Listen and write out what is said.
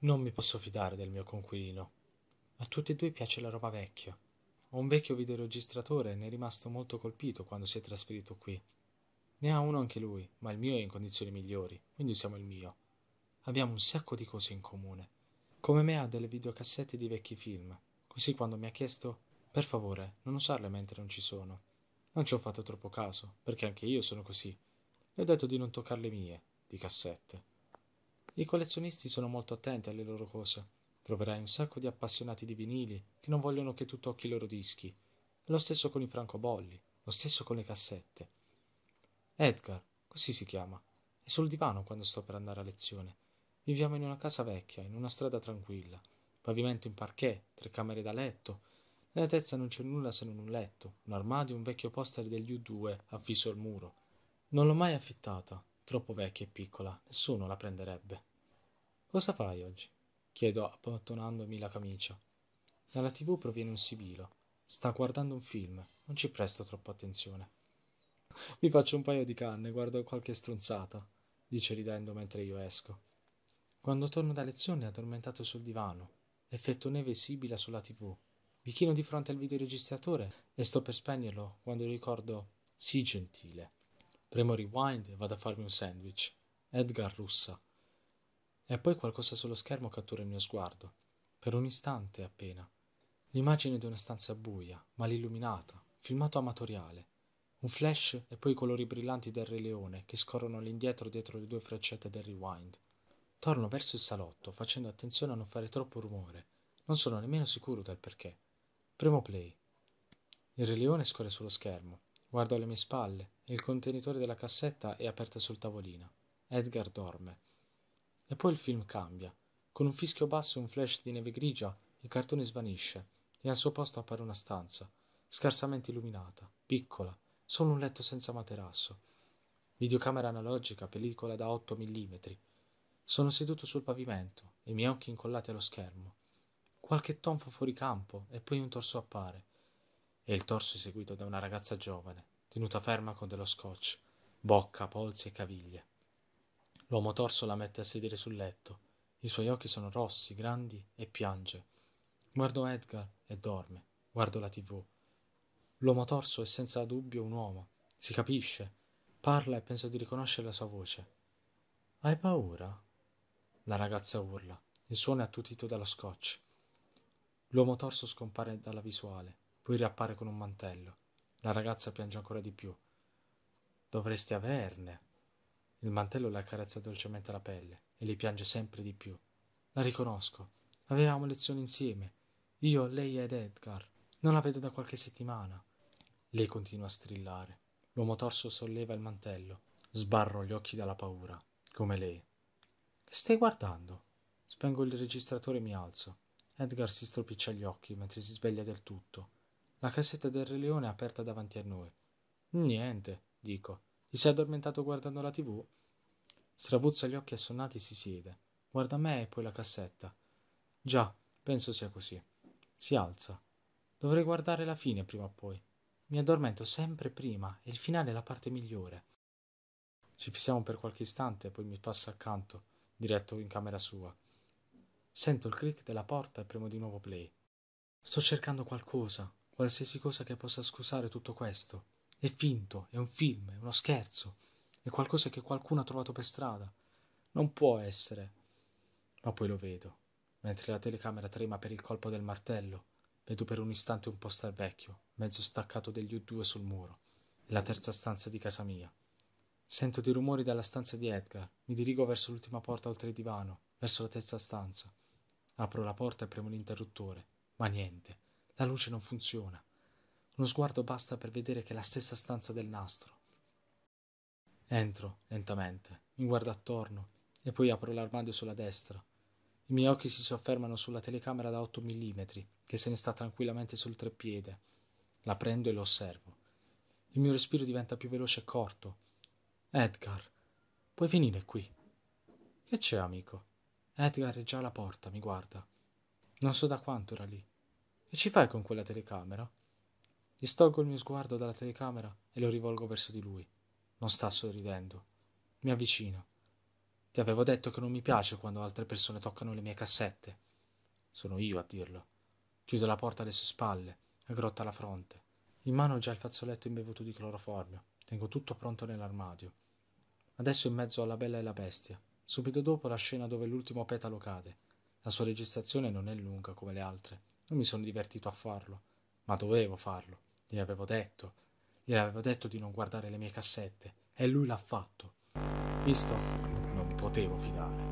Non mi posso fidare del mio conquilino. A tutti e due piace la roba vecchia. Ho un vecchio videoregistratore e ne è rimasto molto colpito quando si è trasferito qui. Ne ha uno anche lui, ma il mio è in condizioni migliori, quindi siamo il mio. Abbiamo un sacco di cose in comune come me ha delle videocassette di vecchi film, così quando mi ha chiesto per favore non usarle mentre non ci sono. Non ci ho fatto troppo caso, perché anche io sono così. Le ho detto di non toccare le mie, di cassette. I collezionisti sono molto attenti alle loro cose. Troverai un sacco di appassionati di vinili che non vogliono che tu tocchi i loro dischi. Lo stesso con i francobolli, lo stesso con le cassette. Edgar, così si chiama, è sul divano quando sto per andare a lezione Viviamo in una casa vecchia, in una strada tranquilla, pavimento in parquet, tre camere da letto. Nella terza non c'è nulla se non un letto, un armadio e un vecchio poster degli U2 avviso al muro. Non l'ho mai affittata, troppo vecchia e piccola, nessuno la prenderebbe. Cosa fai oggi? chiedo appattonandomi la camicia. Dalla tv proviene un sibilo. Sta guardando un film, non ci presto troppa attenzione. Mi faccio un paio di canne, guardo qualche stronzata, dice ridendo mentre io esco. Quando torno da lezione addormentato sul divano, effetto neve sibila sulla tv, mi chino di fronte al videoregistratore e sto per spegnerlo quando ricordo Sii gentile. Premo rewind e vado a farmi un sandwich. Edgar russa. E poi qualcosa sullo schermo cattura il mio sguardo, per un istante appena. L'immagine di una stanza buia, mal illuminata, filmato amatoriale. Un flash e poi i colori brillanti del Re Leone che scorrono all'indietro dietro le due freccette del rewind. Torno verso il salotto, facendo attenzione a non fare troppo rumore. Non sono nemmeno sicuro del perché. Primo play. Il Re Leone scorre sullo schermo. Guardo alle mie spalle. Il contenitore della cassetta è aperto sul tavolino. Edgar dorme. E poi il film cambia. Con un fischio basso e un flash di neve grigia, il cartone svanisce e al suo posto appare una stanza, scarsamente illuminata, piccola, solo un letto senza materasso. Videocamera analogica, pellicola da 8 mm, sono seduto sul pavimento, i miei occhi incollati allo schermo. Qualche tonfo fuori campo e poi un torso appare. E il torso è seguito da una ragazza giovane, tenuta ferma con dello scotch, bocca, polsi e caviglie. L'uomo torso la mette a sedere sul letto. I suoi occhi sono rossi, grandi e piange. Guardo Edgar e dorme. Guardo la tv. L'uomo torso è senza dubbio un uomo. Si capisce. Parla e penso di riconoscere la sua voce. Hai paura? La ragazza urla. Il suono è attutito dallo scotch. L'uomo torso scompare dalla visuale, poi riappare con un mantello. La ragazza piange ancora di più. Dovresti averne. Il mantello le accarezza dolcemente la pelle e le piange sempre di più. La riconosco. Avevamo lezione insieme. Io, lei ed Edgar. Non la vedo da qualche settimana. Lei continua a strillare. L'uomo torso solleva il mantello. Sbarro gli occhi dalla paura, come lei. Che stai guardando? Spengo il registratore e mi alzo. Edgar si stropiccia gli occhi mentre si sveglia del tutto. La cassetta del Re Leone è aperta davanti a noi. Niente, dico. Ti sei addormentato guardando la tv? Strabuzza gli occhi assonnati e si siede. Guarda me e poi la cassetta. Già, penso sia così. Si alza. Dovrei guardare la fine prima o poi. Mi addormento sempre prima e il finale è la parte migliore. Ci fissiamo per qualche istante, poi mi passa accanto diretto in camera sua. Sento il click della porta e premo di nuovo play. Sto cercando qualcosa, qualsiasi cosa che possa scusare tutto questo. È finto, è un film, è uno scherzo, è qualcosa che qualcuno ha trovato per strada. Non può essere. Ma poi lo vedo, mentre la telecamera trema per il colpo del martello. Vedo per un istante un poster vecchio, mezzo staccato degli U2 sul muro, la terza stanza di casa mia. Sento dei rumori dalla stanza di Edgar. Mi dirigo verso l'ultima porta oltre il divano, verso la terza stanza. Apro la porta e premo l'interruttore, ma niente. La luce non funziona. Uno sguardo basta per vedere che è la stessa stanza del nastro. Entro lentamente, mi guardo attorno e poi apro l'armadio sulla destra. I miei occhi si soffermano sulla telecamera da 8 mm che se ne sta tranquillamente sul treppiede. La prendo e lo osservo. Il mio respiro diventa più veloce e corto. Edgar, puoi venire qui. Che c'è, amico? Edgar è già alla porta, mi guarda. Non so da quanto era lì. Che ci fai con quella telecamera? Distolgo il mio sguardo dalla telecamera e lo rivolgo verso di lui. Non sta sorridendo. Mi avvicino. Ti avevo detto che non mi piace quando altre persone toccano le mie cassette. Sono io a dirlo. Chiudo la porta alle sue spalle, aggrotta la fronte. In mano ho già il fazzoletto imbevuto di cloroformio. Tengo tutto pronto nell'armadio. Adesso in mezzo alla bella e la bestia. Subito dopo la scena dove l'ultimo petalo cade. La sua registrazione non è lunga come le altre. Non mi sono divertito a farlo. Ma dovevo farlo. Gli avevo detto. Gli avevo detto di non guardare le mie cassette. E lui l'ha fatto. Visto? Non potevo fidare.